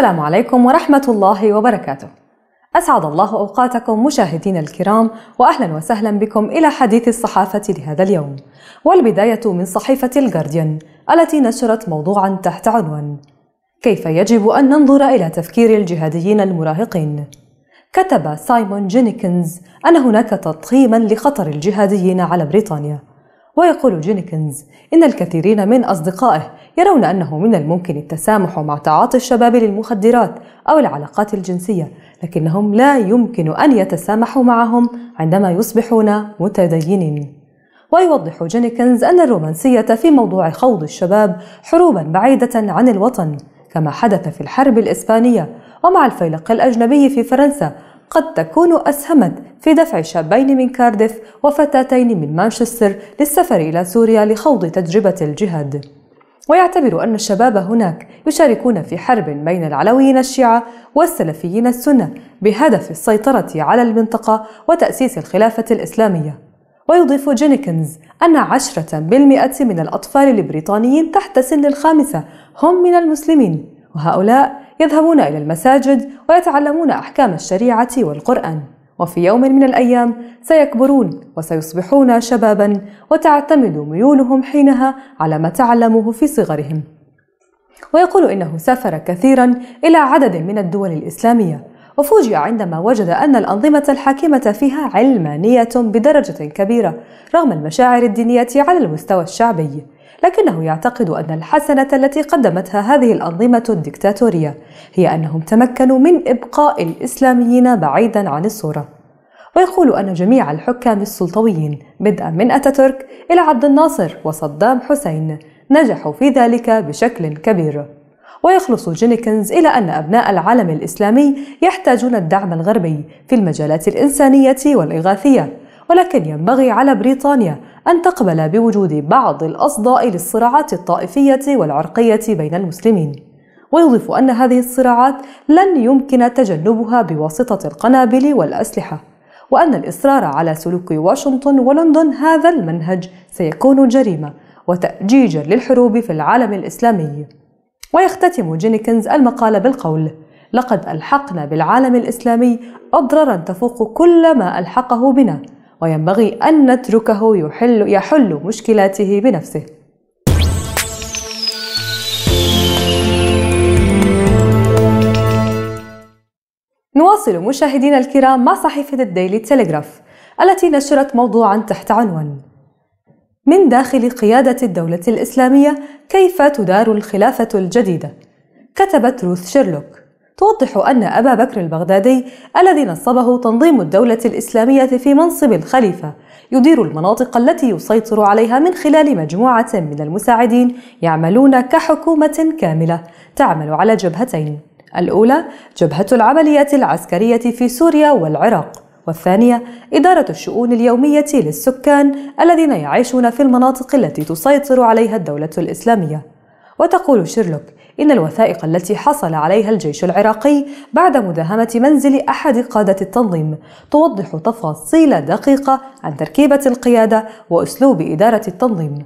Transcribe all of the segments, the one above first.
السلام عليكم ورحمة الله وبركاته. أسعد الله أوقاتكم مشاهدينا الكرام وأهلا وسهلا بكم إلى حديث الصحافة لهذا اليوم. والبداية من صحيفة الجارديان التي نشرت موضوعا تحت عنوان: كيف يجب أن ننظر إلى تفكير الجهاديين المراهقين؟ كتب سايمون جينيكنز أن هناك تضخيما لخطر الجهاديين على بريطانيا ويقول جينيكنز إن الكثيرين من أصدقائه يرون أنه من الممكن التسامح مع تعاطي الشباب للمخدرات أو العلاقات الجنسية لكنهم لا يمكن أن يتسامحوا معهم عندما يصبحون متدينين ويوضح جينيكنز أن الرومانسية في موضوع خوض الشباب حروبا بعيدة عن الوطن كما حدث في الحرب الإسبانية ومع الفيلق الأجنبي في فرنسا قد تكون أسهمت في دفع شابين من كارديف وفتاتين من مانشستر للسفر إلى سوريا لخوض تجربة الجهاد ويعتبر أن الشباب هناك يشاركون في حرب بين العلويين الشيعة والسلفيين السنة بهدف السيطرة على المنطقة وتأسيس الخلافة الإسلامية ويضيف جينيكنز أن عشرة بالمئة من الأطفال البريطانيين تحت سن الخامسة هم من المسلمين وهؤلاء يذهبون إلى المساجد ويتعلمون أحكام الشريعة والقرآن وفي يوم من الأيام سيكبرون وسيصبحون شبابا وتعتمد ميولهم حينها على ما تعلموه في صغرهم ويقول إنه سافر كثيرا إلى عدد من الدول الإسلامية وفوجئ عندما وجد أن الأنظمة الحاكمة فيها علمانية بدرجة كبيرة رغم المشاعر الدينية على المستوى الشعبي لكنه يعتقد أن الحسنة التي قدمتها هذه الأنظمة الدكتاتورية هي أنهم تمكنوا من إبقاء الإسلاميين بعيدا عن الصورة ويقول أن جميع الحكام السلطويين بدءا من أتاتورك إلى عبد الناصر وصدام حسين نجحوا في ذلك بشكل كبير ويخلص جينيكنز إلى أن أبناء العالم الإسلامي يحتاجون الدعم الغربي في المجالات الإنسانية والإغاثية ولكن ينبغي على بريطانيا أن تقبل بوجود بعض الأصداء للصراعات الطائفية والعرقية بين المسلمين ويضيف أن هذه الصراعات لن يمكن تجنبها بواسطة القنابل والأسلحة وأن الإصرار على سلوك واشنطن ولندن هذا المنهج سيكون جريمة وتأجيجا للحروب في العالم الإسلامي ويختتم جينيكنز المقال بالقول لقد ألحقنا بالعالم الإسلامي أضرارا تفوق كل ما ألحقه بنا وينبغي أن نتركه يحل, يحل مشكلاته بنفسه نواصل مشاهدينا الكرام مع صحيفة الديلي تيليغراف التي نشرت موضوعا تحت عنوان من داخل قيادة الدولة الإسلامية كيف تدار الخلافة الجديدة كتبت روث شيرلوك توضح أن أبا بكر البغدادي الذي نصبه تنظيم الدولة الإسلامية في منصب الخليفة يدير المناطق التي يسيطر عليها من خلال مجموعة من المساعدين يعملون كحكومة كاملة تعمل على جبهتين الأولى جبهة العمليات العسكرية في سوريا والعراق والثانية إدارة الشؤون اليومية للسكان الذين يعيشون في المناطق التي تسيطر عليها الدولة الإسلامية وتقول شيرلوك إن الوثائق التي حصل عليها الجيش العراقي بعد مداهمة منزل أحد قادة التنظيم توضح تفاصيل دقيقة عن تركيبة القيادة وأسلوب إدارة التنظيم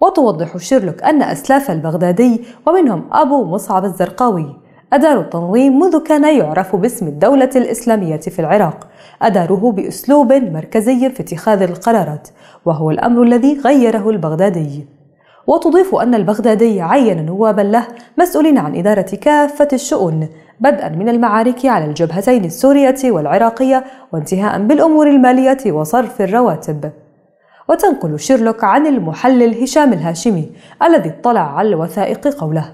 وتوضح شيرلوك أن أسلاف البغدادي ومنهم أبو مصعب الزرقاوي أداروا التنظيم منذ كان يعرف باسم الدولة الإسلامية في العراق أداره بأسلوب مركزي في اتخاذ القرارات وهو الأمر الذي غيره البغدادي وتضيف أن البغدادي عين نوابا له مسؤولين عن إدارة كافة الشؤون بدءا من المعارك على الجبهتين السورية والعراقية وانتهاء بالأمور المالية وصرف الرواتب وتنقل شيرلوك عن المحلل هشام الهاشمي الذي اطلع على الوثائق قوله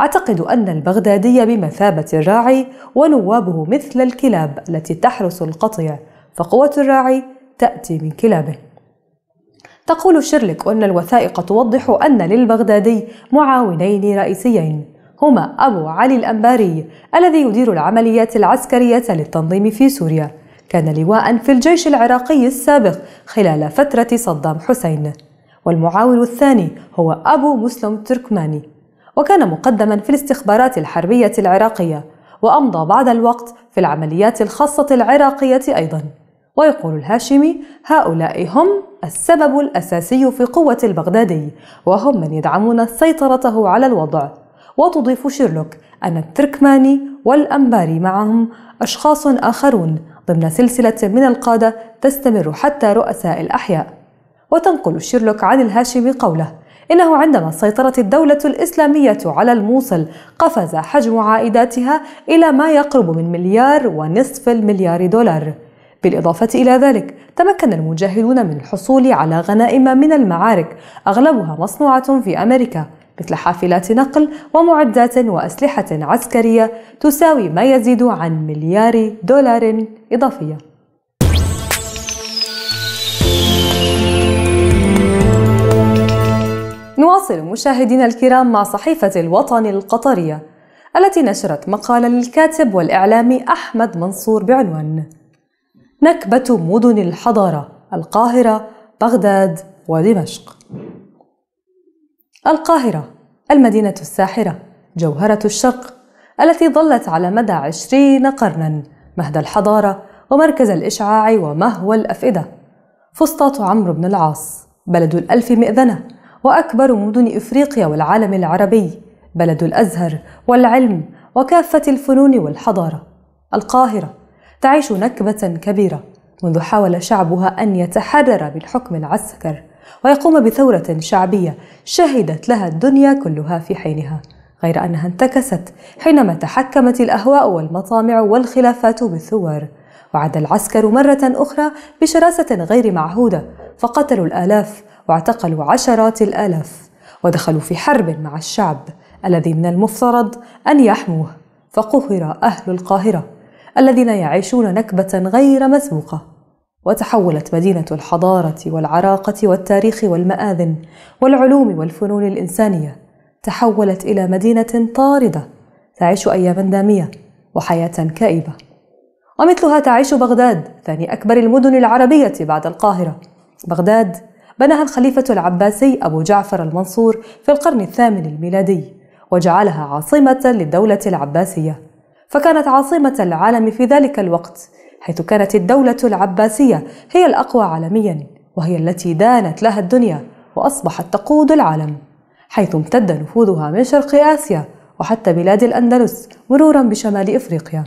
أعتقد أن البغدادي بمثابة الراعي ونوابه مثل الكلاب التي تحرس القطيع فقوة الراعي تأتي من كلابه تقول شيرلك أن الوثائق توضح أن للبغدادي معاونين رئيسيين هما أبو علي الأنباري الذي يدير العمليات العسكرية للتنظيم في سوريا كان لواء في الجيش العراقي السابق خلال فترة صدام حسين والمعاون الثاني هو أبو مسلم تركماني وكان مقدما في الاستخبارات الحربية العراقية وأمضى بعد الوقت في العمليات الخاصة العراقية أيضاً ويقول الهاشمي هؤلاء هم السبب الأساسي في قوة البغدادي وهم من يدعمون سيطرته على الوضع وتضيف شيرلوك أن التركماني والأنباري معهم أشخاص آخرون ضمن سلسلة من القادة تستمر حتى رؤساء الأحياء وتنقل شيرلوك عن الهاشمي قوله إنه عندما سيطرت الدولة الإسلامية على الموصل قفز حجم عائداتها إلى ما يقرب من مليار ونصف المليار دولار بالإضافة إلى ذلك تمكن المجاهدون من الحصول على غنائم من المعارك أغلبها مصنوعة في أمريكا مثل حافلات نقل ومعدات وأسلحة عسكرية تساوي ما يزيد عن مليار دولار إضافية نواصل مشاهدينا الكرام مع صحيفة الوطن القطرية التي نشرت مقالا للكاتب والإعلامي أحمد منصور بعنوان نكبة مدن الحضارة القاهرة، بغداد ودمشق. القاهرة المدينة الساحرة، جوهرة الشرق، التي ظلت على مدى عشرين قرنًا مهد الحضارة ومركز الإشعاع ومهوى الأفئدة. فسطاط عمرو بن العاص، بلد الألف مئذنة، وأكبر مدن إفريقيا والعالم العربي، بلد الأزهر والعلم وكافة الفنون والحضارة. القاهرة تعيش نكبة كبيرة منذ حاول شعبها أن يتحرر بالحكم العسكر ويقوم بثورة شعبية شهدت لها الدنيا كلها في حينها غير أنها انتكست حينما تحكمت الأهواء والمطامع والخلافات بالثوار وعاد العسكر مرة أخرى بشراسة غير معهودة فقتلوا الآلاف واعتقلوا عشرات الآلاف ودخلوا في حرب مع الشعب الذي من المفترض أن يحموه فقهر أهل القاهرة الذين يعيشون نكبة غير مسبوقة وتحولت مدينة الحضارة والعراقة والتاريخ والمآذن والعلوم والفنون الإنسانية تحولت إلى مدينة طاردة تعيش أياما دامية وحياة كئيبة ومثلها تعيش بغداد ثاني أكبر المدن العربية بعد القاهرة بغداد بناها الخليفة العباسي أبو جعفر المنصور في القرن الثامن الميلادي وجعلها عاصمة للدولة العباسية فكانت عاصمة العالم في ذلك الوقت حيث كانت الدولة العباسية هي الأقوى عالميا وهي التي دانت لها الدنيا وأصبحت تقود العالم حيث امتد نفوذها من شرق آسيا وحتى بلاد الأندلس مرورا بشمال إفريقيا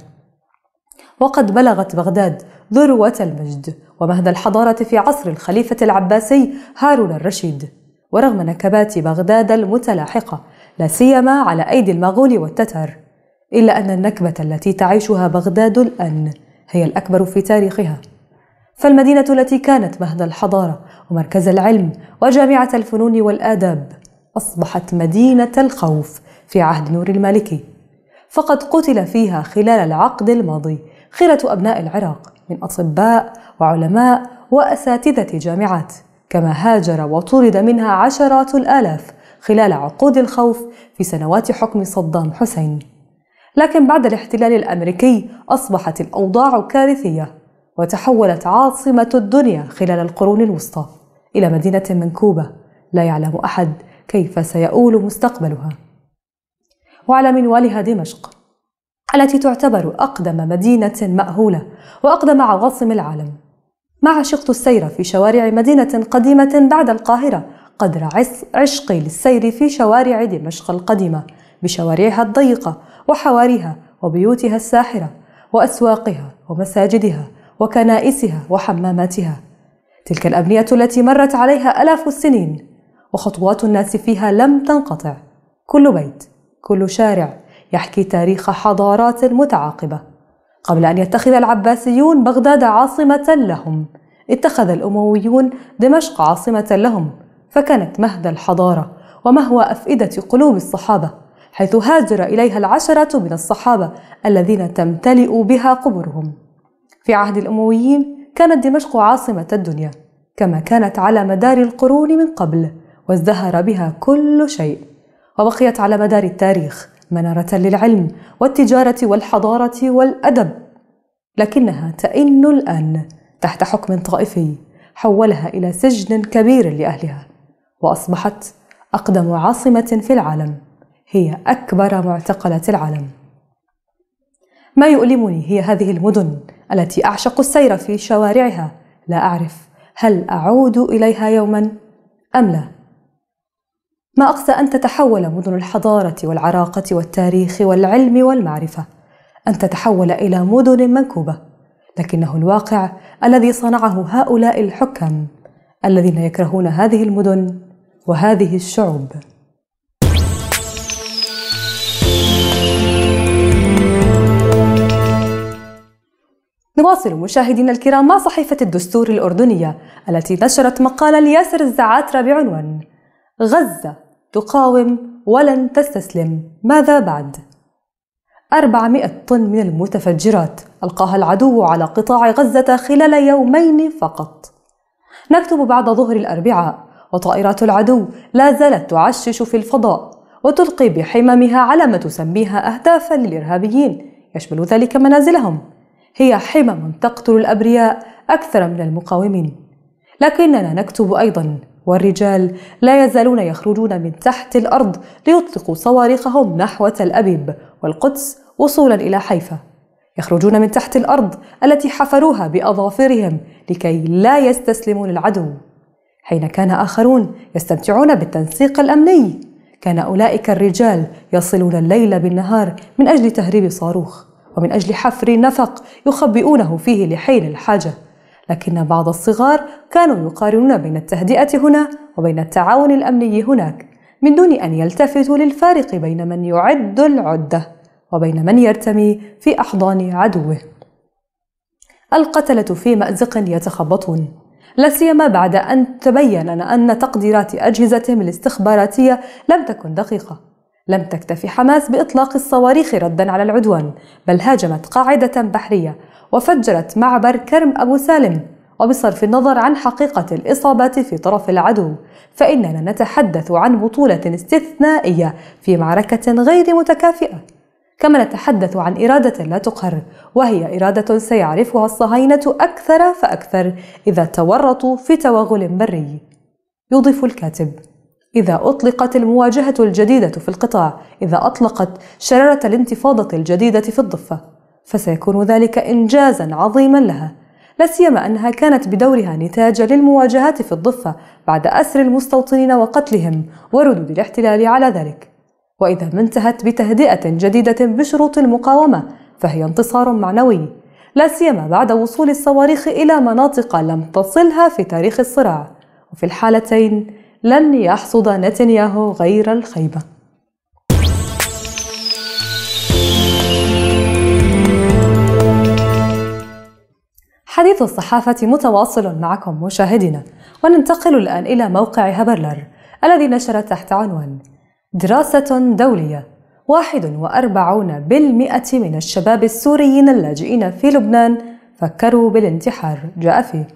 وقد بلغت بغداد ذروة المجد ومهد الحضارة في عصر الخليفة العباسي هارون الرشيد ورغم نكبات بغداد المتلاحقة لا سيما على أيدي المغول والتتر إلا أن النكبة التي تعيشها بغداد الآن هي الأكبر في تاريخها فالمدينة التي كانت مهد الحضارة ومركز العلم وجامعة الفنون والآداب أصبحت مدينة الخوف في عهد نور المالكي فقد قتل فيها خلال العقد الماضي خيرة أبناء العراق من أطباء وعلماء وأساتذة جامعات كما هاجر وطرد منها عشرات الآلاف خلال عقود الخوف في سنوات حكم صدام حسين لكن بعد الاحتلال الأمريكي أصبحت الأوضاع كارثية وتحولت عاصمة الدنيا خلال القرون الوسطى إلى مدينة منكوبة لا يعلم أحد كيف سيؤول مستقبلها وعلى منوالها دمشق التي تعتبر أقدم مدينة مأهولة وأقدم عواصم العالم ما عشقت السير في شوارع مدينة قديمة بعد القاهرة قدر عشقي للسير في شوارع دمشق القديمة بشوارعها الضيقة وحوارها وبيوتها الساحرة وأسواقها ومساجدها وكنائسها وحماماتها تلك الأبنية التي مرت عليها آلاف السنين وخطوات الناس فيها لم تنقطع كل بيت كل شارع يحكي تاريخ حضارات متعاقبة قبل أن يتخذ العباسيون بغداد عاصمة لهم اتخذ الأمويون دمشق عاصمة لهم فكانت مهد الحضارة ومهوى أفئدة قلوب الصحابة حيث هاجر إليها العشرة من الصحابة الذين تمتلئ بها قبورهم. في عهد الأمويين كانت دمشق عاصمة الدنيا، كما كانت على مدار القرون من قبل، وازدهر بها كل شيء، وبقيت على مدار التاريخ منارة للعلم والتجارة والحضارة والأدب، لكنها تئن الآن تحت حكم طائفي حولها إلى سجن كبير لأهلها، وأصبحت أقدم عاصمة في العالم. هي أكبر معتقلات العالم ما يؤلمني هي هذه المدن التي أعشق السير في شوارعها لا أعرف هل أعود إليها يوما أم لا ما أقسى أن تتحول مدن الحضارة والعراقة والتاريخ والعلم والمعرفة أن تتحول إلى مدن منكوبة لكنه الواقع الذي صنعه هؤلاء الحكام الذين يكرهون هذه المدن وهذه الشعوب نواصل مشاهدينا الكرام مع صحيفة الدستور الأردنية التي نشرت مقالا لياسر الزعاترة بعنوان غزة تقاوم ولن تستسلم ماذا بعد؟ 400 طن من المتفجرات ألقاها العدو على قطاع غزة خلال يومين فقط نكتب بعد ظهر الأربعاء وطائرات العدو لا زالت تعشش في الفضاء وتلقي بحممها على ما تسميها أهدافا للإرهابيين يشمل ذلك منازلهم هي حمم تقتل الأبرياء أكثر من المقاومين لكننا نكتب أيضا والرجال لا يزالون يخرجون من تحت الأرض ليطلقوا صواريخهم نحو تل أبيب والقدس وصولا إلى حيفا يخرجون من تحت الأرض التي حفروها بأظافرهم لكي لا يستسلموا للعدو حين كان آخرون يستمتعون بالتنسيق الأمني كان أولئك الرجال يصلون الليل بالنهار من أجل تهريب صاروخ ومن أجل حفر نفق يخبئونه فيه لحين الحاجة لكن بعض الصغار كانوا يقارنون بين التهدئة هنا وبين التعاون الأمني هناك من دون أن يلتفتوا للفارق بين من يعد العدة وبين من يرتمي في أحضان عدوه القتلة في مأزق يتخبطون لا سيما بعد أن تبين أن تقديرات أجهزتهم الاستخباراتية لم تكن دقيقة لم تكتفي حماس بإطلاق الصواريخ ردا على العدوان بل هاجمت قاعدة بحرية وفجرت معبر كرم أبو سالم وبصرف النظر عن حقيقة الإصابات في طرف العدو فإننا نتحدث عن بطولة استثنائية في معركة غير متكافئة كما نتحدث عن إرادة لا تقهر وهي إرادة سيعرفها الصهاينة أكثر فأكثر إذا تورطوا في توغل بري يضيف الكاتب إذا أطلقت المواجهة الجديدة في القطاع، إذا أطلقت شرارة الانتفاضة الجديدة في الضفة، فسيكون ذلك إنجازًا عظيمًا لها، لا سيما أنها كانت بدورها نتاج للمواجهات في الضفة بعد أسر المستوطنين وقتلهم وردود الاحتلال على ذلك. وإذا ما انتهت بتهدئة جديدة بشروط المقاومة، فهي انتصار معنوي، لا سيما بعد وصول الصواريخ إلى مناطق لم تصلها في تاريخ الصراع. وفي الحالتين لن يحصد نتنياهو غير الخيبة حديث الصحافة متواصل معكم مشاهدينا وننتقل الآن إلى موقع هبرلر الذي نشر تحت عنوان دراسة دولية 41% من الشباب السوريين اللاجئين في لبنان فكروا بالانتحار جاء فيه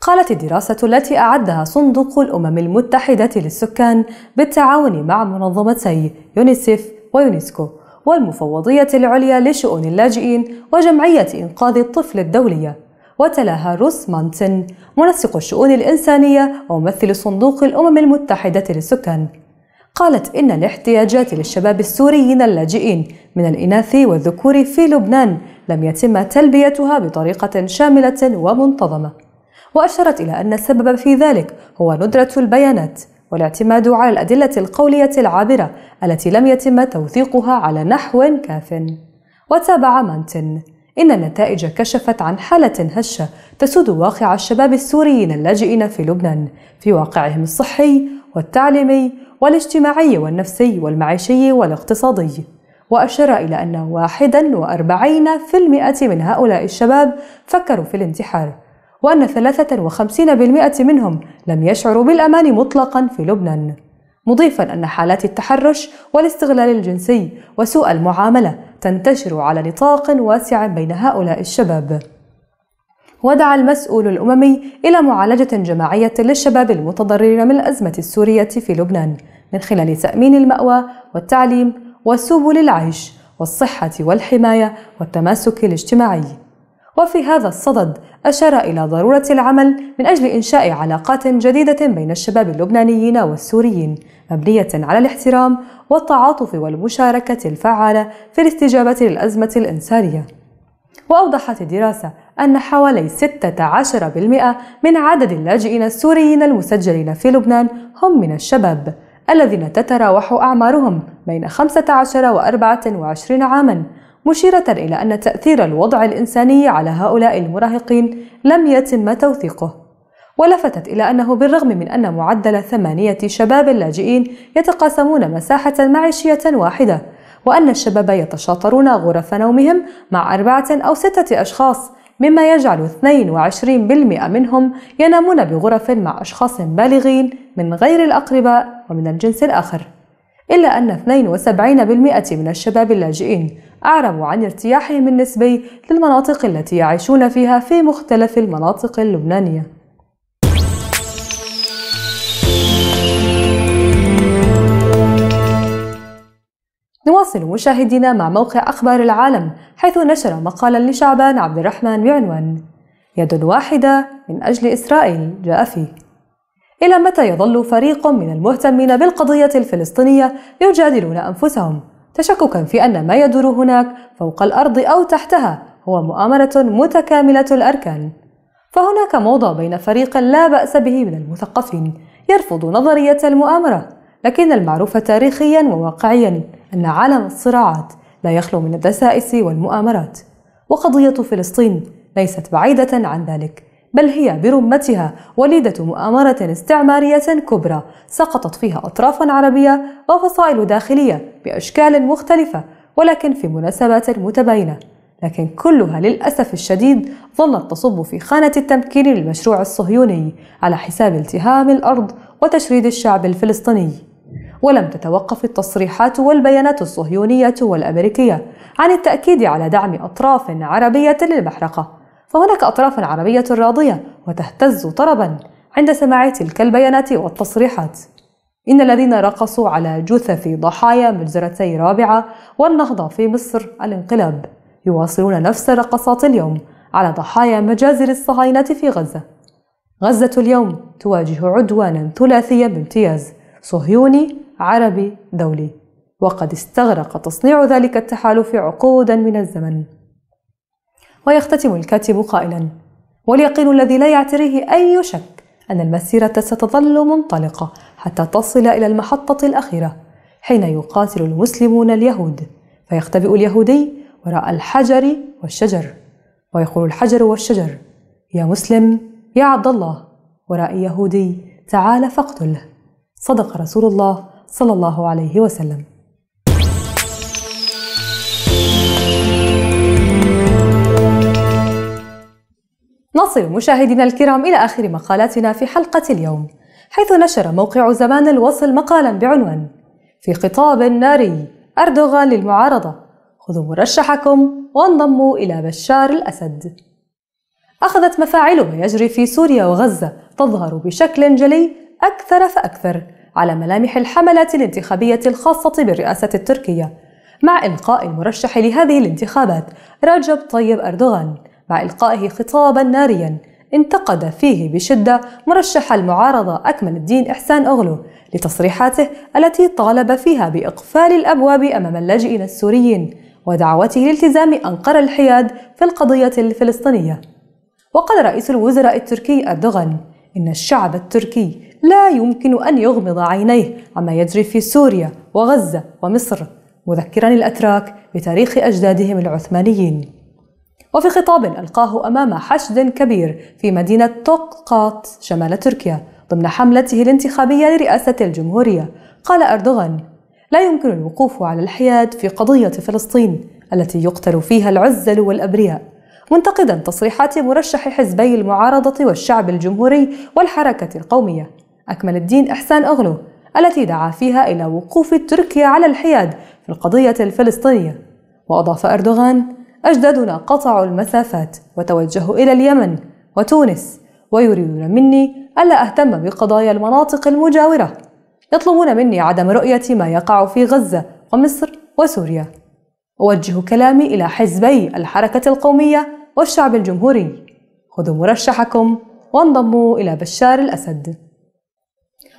قالت الدراسة التي أعدها صندوق الأمم المتحدة للسكان بالتعاون مع منظمتي يونيسيف ويونسكو والمفوضية العليا لشؤون اللاجئين وجمعية إنقاذ الطفل الدولية وتلاها روس مانتن منسق الشؤون الإنسانية وممثل صندوق الأمم المتحدة للسكان قالت إن الاحتياجات للشباب السوريين اللاجئين من الإناث والذكور في لبنان لم يتم تلبيتها بطريقة شاملة ومنتظمة وأشارت إلى أن السبب في ذلك هو ندرة البيانات والاعتماد على الأدلة القولية العابرة التي لم يتم توثيقها على نحو كاف. وتابع مانتن: إن النتائج كشفت عن حالة هشة تسود واقع الشباب السوريين اللاجئين في لبنان في واقعهم الصحي والتعليمي والاجتماعي والنفسي والمعيشي والاقتصادي. وأشار إلى أن 41% من هؤلاء الشباب فكروا في الانتحار وأن 53% منهم لم يشعروا بالأمان مطلقا في لبنان مضيفا أن حالات التحرش والاستغلال الجنسي وسوء المعاملة تنتشر على نطاق واسع بين هؤلاء الشباب ودعا المسؤول الأممي إلى معالجة جماعية للشباب المتضررين من الأزمة السورية في لبنان من خلال تأمين المأوى والتعليم وسبل العيش والصحة والحماية والتماسك الاجتماعي وفي هذا الصدد أشار إلى ضرورة العمل من أجل إنشاء علاقات جديدة بين الشباب اللبنانيين والسوريين مبنية على الاحترام والتعاطف والمشاركة الفعالة في الاستجابة للأزمة الإنسانية وأوضحت الدراسة أن حوالي 16% من عدد اللاجئين السوريين المسجلين في لبنان هم من الشباب الذين تتراوح أعمارهم بين 15 و 24 عاماً مشيرة إلى أن تأثير الوضع الإنساني على هؤلاء المراهقين لم يتم توثيقه ولفتت إلى أنه بالرغم من أن معدل ثمانية شباب لاجئين يتقاسمون مساحة معيشية واحدة وأن الشباب يتشاطرون غرف نومهم مع أربعة أو ستة أشخاص مما يجعل 22% منهم ينامون بغرف مع أشخاص بالغين من غير الأقرباء ومن الجنس الآخر إلا أن 72% من الشباب اللاجئين أعربوا عن ارتياحهم النسبي للمناطق التي يعيشون فيها في مختلف المناطق اللبنانية نواصل مشاهدينا مع موقع أخبار العالم حيث نشر مقالا لشعبان عبد الرحمن بعنوان يد واحدة من أجل إسرائيل جاء فيه إلى متى يظل فريق من المهتمين بالقضية الفلسطينية يجادلون أنفسهم تشككا في أن ما يدور هناك فوق الأرض أو تحتها هو مؤامرة متكاملة الأركان فهناك موضع بين فريق لا بأس به من المثقفين يرفض نظرية المؤامرة لكن المعروف تاريخيا وواقعيا أن عالم الصراعات لا يخلو من الدسائس والمؤامرات وقضية فلسطين ليست بعيدة عن ذلك بل هي برمتها وليدة مؤامرة استعمارية كبرى سقطت فيها أطراف عربية وفصائل داخلية بأشكال مختلفة ولكن في مناسبات متباينة لكن كلها للأسف الشديد ظلت تصب في خانة التمكين للمشروع الصهيوني على حساب التهام الأرض وتشريد الشعب الفلسطيني ولم تتوقف التصريحات والبيانات الصهيونية والأمريكية عن التأكيد على دعم أطراف عربية للمحرقة فهناك أطراف عربية راضية وتهتز طربا عند سماع تلك البيانات والتصريحات إن الذين رقصوا على جثث ضحايا مجزرتي رابعة والنهضة في مصر الانقلاب يواصلون نفس الرقصات اليوم على ضحايا مجازر الصهاينة في غزة غزة اليوم تواجه عدوانا ثلاثيا بامتياز صهيوني عربي دولي وقد استغرق تصنيع ذلك التحالف عقودا من الزمن ويختتم الكاتب قائلا واليقين الذي لا يعتريه أي شك أن المسيرة ستظل منطلقة حتى تصل إلى المحطة الأخيرة حين يقاتل المسلمون اليهود فيختبئ اليهودي وراء الحجر والشجر ويقول الحجر والشجر يا مسلم يا عبد الله وراء يهودي تعال فاقتله صدق رسول الله صلى الله عليه وسلم نصل مشاهدينا الكرام إلى آخر مقالاتنا في حلقة اليوم حيث نشر موقع زمان الوصل مقالا بعنوان في خطاب ناري أردوغان للمعارضة خذوا مرشحكم وانضموا إلى بشار الأسد أخذت مفاعل ما يجري في سوريا وغزة تظهر بشكل جلي أكثر فأكثر على ملامح الحملات الانتخابية الخاصة بالرئاسة التركية مع إلقاء المرشح لهذه الانتخابات رجب طيب أردوغان مع إلقائه خطابا ناريا انتقد فيه بشدة مرشح المعارضة أكمل الدين إحسان أغلو لتصريحاته التي طالب فيها بإقفال الأبواب أمام اللاجئين السوريين ودعوته لالتزام أنقرة الحياد في القضية الفلسطينية وقال رئيس الوزراء التركي أردوغان إن الشعب التركي لا يمكن أن يغمض عينيه عما يجري في سوريا وغزة ومصر مذكرا الأتراك بتاريخ أجدادهم العثمانيين وفي خطاب ألقاه أمام حشد كبير في مدينة طقات شمال تركيا ضمن حملته الانتخابية لرئاسة الجمهورية قال أردوغان لا يمكن الوقوف على الحياد في قضية فلسطين التي يقتل فيها العزل والأبرياء منتقدا تصريحات مرشح حزبي المعارضة والشعب الجمهوري والحركة القومية أكمل الدين إحسان أغلو التي دعا فيها إلى وقوف تركيا على الحياد في القضية الفلسطينية وأضاف أردوغان أجدادنا قطعوا المسافات وتوجهوا إلى اليمن وتونس ويريدون مني ألا أهتم بقضايا المناطق المجاورة يطلبون مني عدم رؤية ما يقع في غزة ومصر وسوريا أوجه كلامي إلى حزبي الحركة القومية والشعب الجمهوري خذوا مرشحكم وانضموا إلى بشار الأسد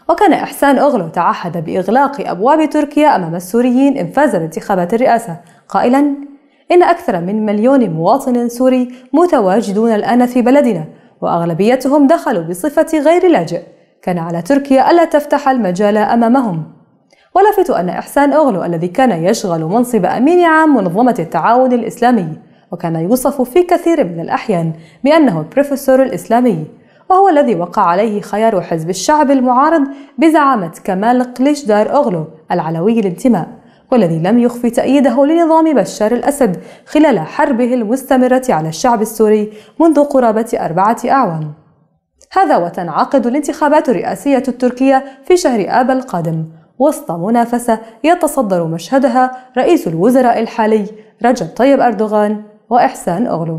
وكان إحسان أغلو تعهد بإغلاق أبواب تركيا أمام السوريين إن فاز بانتخابات الرئاسة قائلا إن أكثر من مليون مواطن سوري متواجدون الآن في بلدنا وأغلبيتهم دخلوا بصفة غير لاجئ كان على تركيا ألا تفتح المجال أمامهم ولفت أن إحسان أغلو الذي كان يشغل منصب أمين عام منظمة التعاون الإسلامي وكان يوصف في كثير من الأحيان بأنه البروفيسور الإسلامي وهو الذي وقع عليه خيار حزب الشعب المعارض بزعامة كمال قليشدار أغلو العلوي الانتماء والذي لم يخفي تأييده لنظام بشار الأسد خلال حربه المستمرة على الشعب السوري منذ قرابة أربعة أعوام هذا وتنعقد الانتخابات الرئاسية التركية في شهر آب القادم وسط منافسة يتصدر مشهدها رئيس الوزراء الحالي رجب طيب أردوغان وإحسان أغلو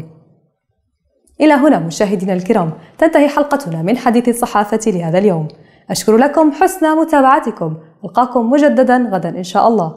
إلى هنا مشاهدينا الكرام تنتهي حلقتنا من حديث الصحافة لهذا اليوم أشكر لكم حسن متابعتكم ألقاكم مجددا غدا إن شاء الله